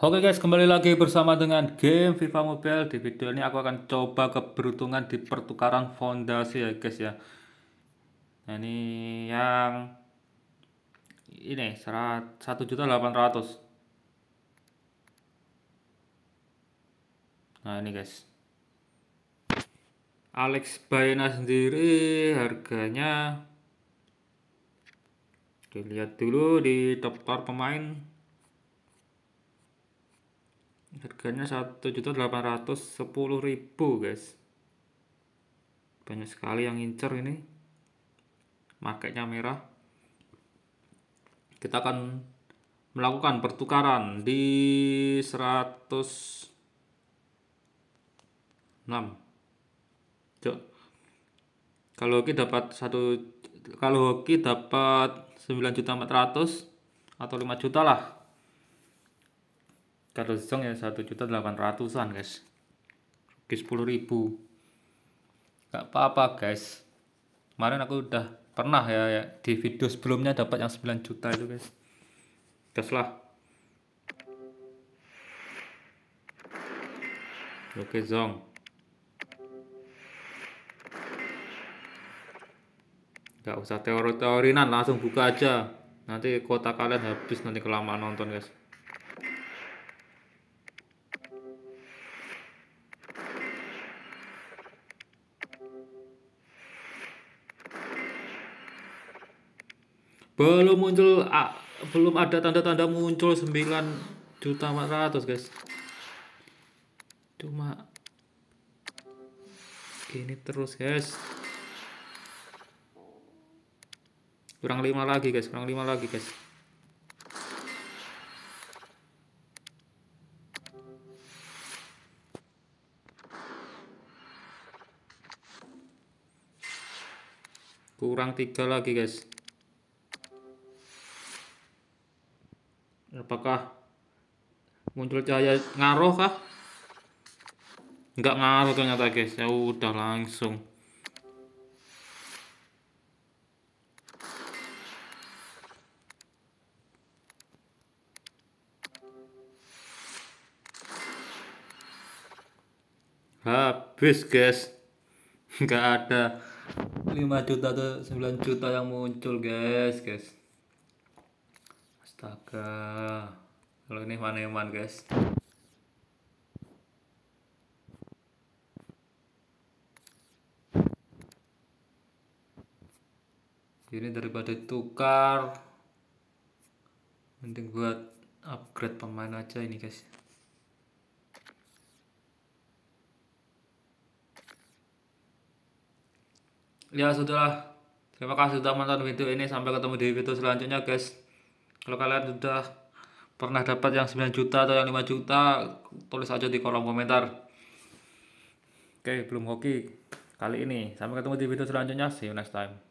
Oke guys, kembali lagi bersama dengan game FIFA Mobile. Di video ini aku akan coba keberuntungan di pertukaran fondasi ya guys ya. Nah, ini yang ini 1.800. Nah, ini guys. Alex Baena sendiri harganya dilihat dulu di daftar pemain harganya satu juta delapan ratus sepuluh ribu guys banyak sekali yang incer ini marketnya merah kita akan melakukan pertukaran di 106 Cok. kalau hoki dapat satu kalau hoki dapat 9 juta empat ratus atau lima juta lah kalau zong ya satu juta delapan ratusan guys rugi sepuluh ribu nggak apa-apa guys kemarin aku udah pernah ya, ya di video sebelumnya dapat yang 9 juta itu guys gas lah oke Zong nggak usah teori-teorinan langsung buka aja nanti kuota kalian habis nanti kelamaan nonton guys belum muncul ah, belum ada tanda-tanda muncul 9 juta 400 guys cuma gini terus guys kurang lima lagi guys kurang lima lagi guys kurang tiga lagi guys apakah muncul cahaya ngaruh kah enggak ngaruh ternyata guys ya udah langsung habis guys enggak ada 5 juta atau 9 juta yang muncul guys guys Astaga. Kalau ini mana yang maneman, guys. Ini daripada tukar mending buat upgrade pemain aja ini, guys. Ya, sudah. Terima kasih sudah menonton video ini. Sampai ketemu di video selanjutnya, guys kalau kalian sudah pernah dapat yang 9 juta atau yang 5 juta tulis aja di kolom komentar oke belum hoki kali ini sampai ketemu di video selanjutnya see you next time